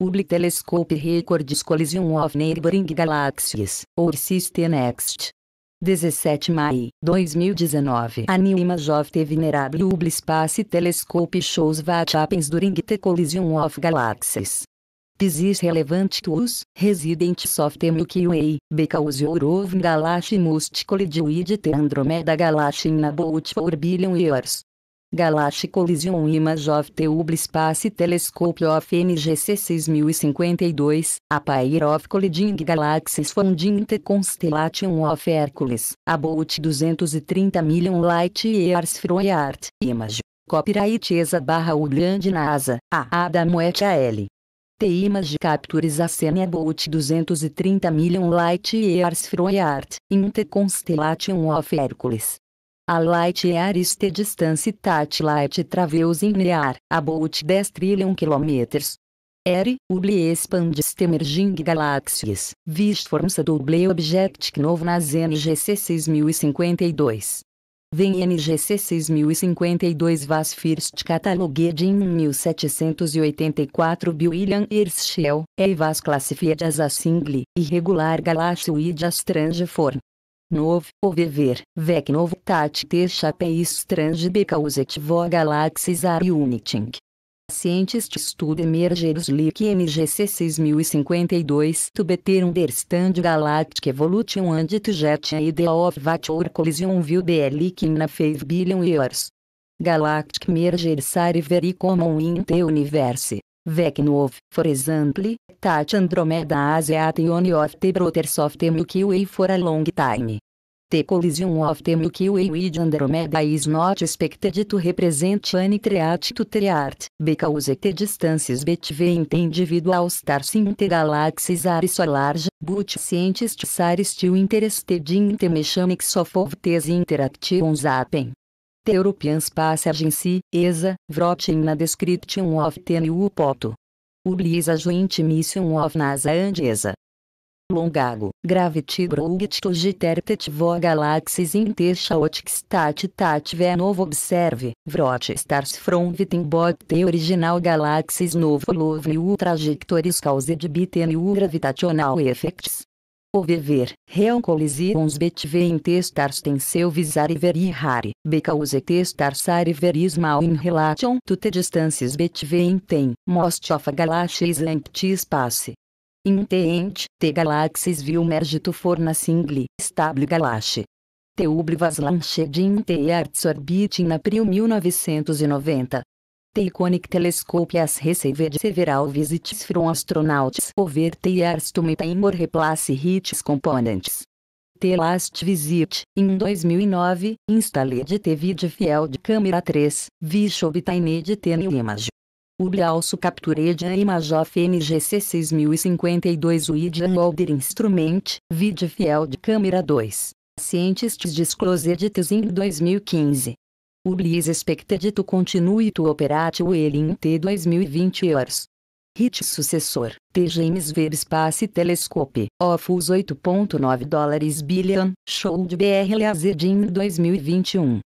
Public Telescope Records Collision of Neighboring Galaxies, or System Next. 17 maio 2019 A new image of the venerable Hubble Space Telescope shows what happens during the collision of galaxies. This is relevant to us, residents of the Milky Way, because your own galaxy must collide with the Andromeda galaxy in about 4 billion years. Galaxy Collision Image of the Space Telescope of NGC 6052, A Pair of Colliding Galaxies Founding Interconstellation of Hercules, About 230 Million Light Years From Earth, Image. Copyright ESA barra grande NASA, a Adam et L. The image captures a scene about 230 million light years from Earth, in of Hercules a light airiste distância tat light traveus in near, about 10 trillion kilometers. R, ubli expandes emerging galaxies, vis força doble object novo nas NGC 6052. Vem NGC 6052 was first catalogued in 1784 Billion Years Shell, e was classified as a single, irregular galaxy e de strange form. Novo o viver, VEC novo Tati T-Chapeis Transbeca Uset Vo Galaxis Are Uniting. Cientist Studo Emergers Leak MGC 6052 To Better Understand Galactic Evolution And To Jet Idea of Vator Collision View The Leak in a 5 Billion Years. Galactic mergers Sari Very Common in the Universe. Vecnov, for example, that Andromeda as at one of the brothers of the Milky Way for a long time. The collision of the Milky Way with Andromeda is not expected to represent an threat to the Earth, because the distances between the individual stars in the galaxies are so large, but scientists are still interested in the mechanics of these interactions happen. The European Space Agency, ESA, wrote in a description of the new POTO. Publis a joint mission of NASA and ESA. Longago, Gravity Growth to Gitertet Vo Galaxies Interchaotic Stat Tat Novo Observe, Vrot Stars From Vitin Bot The Original Galaxies Novo Love New Trajectories Caused de The New Gravitational Effects. O viver, ream colisirons betvem tem seu visare veri rare, because testar sare veris mal in relation tute distances betvem tem, most of galaxies emptis passe. Inteent, te galaxis viu mergito forna singli, stable galaxie. Teublivas Lanchedin T. orbit in Prio 1990. The Iconic Telescope has received several visits from astronauts over the years to meet and replace its components. The last visit, em 2009, installed the video field camera 3, which obtained the new image. Ubi also captured a image of NGC 6052 with an older instrument, video field camera 2. Scientists disclosed this in 2015 to continue to operate ele in T 2020 horas. HIT sucessor, T. James Webb Space Telescope, offus 8.9 dólares billion, show de BR 2021.